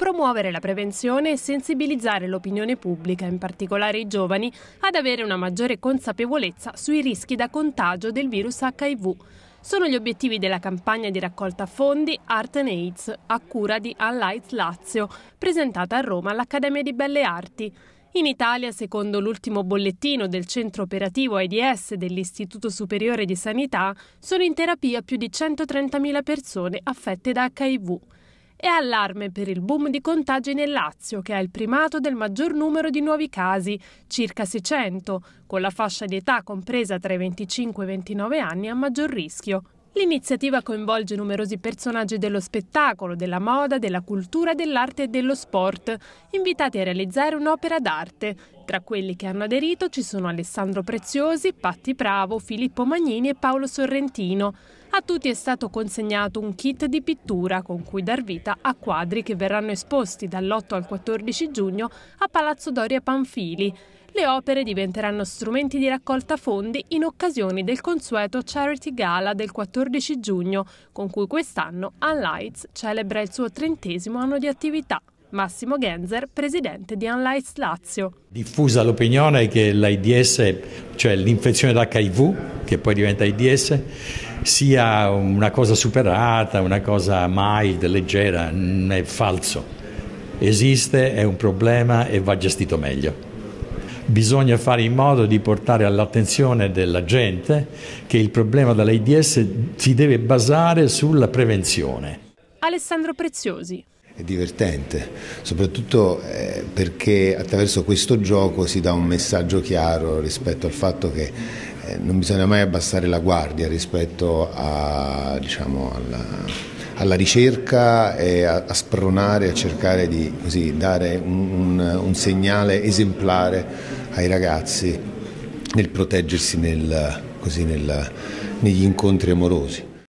promuovere la prevenzione e sensibilizzare l'opinione pubblica, in particolare i giovani, ad avere una maggiore consapevolezza sui rischi da contagio del virus HIV. Sono gli obiettivi della campagna di raccolta fondi Art and AIDS a cura di Unlight Lazio, presentata a Roma all'Accademia di Belle Arti. In Italia, secondo l'ultimo bollettino del centro operativo AIDS dell'Istituto Superiore di Sanità, sono in terapia più di 130.000 persone affette da HIV e allarme per il boom di contagi nel Lazio, che ha il primato del maggior numero di nuovi casi, circa 600, con la fascia di età compresa tra i 25 e i 29 anni a maggior rischio, L'iniziativa coinvolge numerosi personaggi dello spettacolo, della moda, della cultura, dell'arte e dello sport, invitati a realizzare un'opera d'arte. Tra quelli che hanno aderito ci sono Alessandro Preziosi, Patti Pravo, Filippo Magnini e Paolo Sorrentino. A tutti è stato consegnato un kit di pittura con cui dar vita a quadri che verranno esposti dall'8 al 14 giugno a Palazzo Doria Panfili le opere diventeranno strumenti di raccolta fondi in occasione del consueto Charity Gala del 14 giugno, con cui quest'anno Unlights celebra il suo trentesimo anno di attività. Massimo Genzer, presidente di Unlights Lazio. Diffusa l'opinione che l'AIDS, cioè l'infezione da HIV, che poi diventa AIDS, sia una cosa superata, una cosa mild, leggera, è falso. Esiste, è un problema e va gestito meglio. Bisogna fare in modo di portare all'attenzione della gente che il problema dell'AIDS si deve basare sulla prevenzione. Alessandro Preziosi. È divertente, soprattutto eh, perché attraverso questo gioco si dà un messaggio chiaro rispetto al fatto che non bisogna mai abbassare la guardia rispetto a, diciamo, alla, alla, ricerca e a, a, spronare, a cercare di così, dare un, un, un, segnale esemplare ai ragazzi nel proteggersi nel, così, nel, negli incontri amorosi.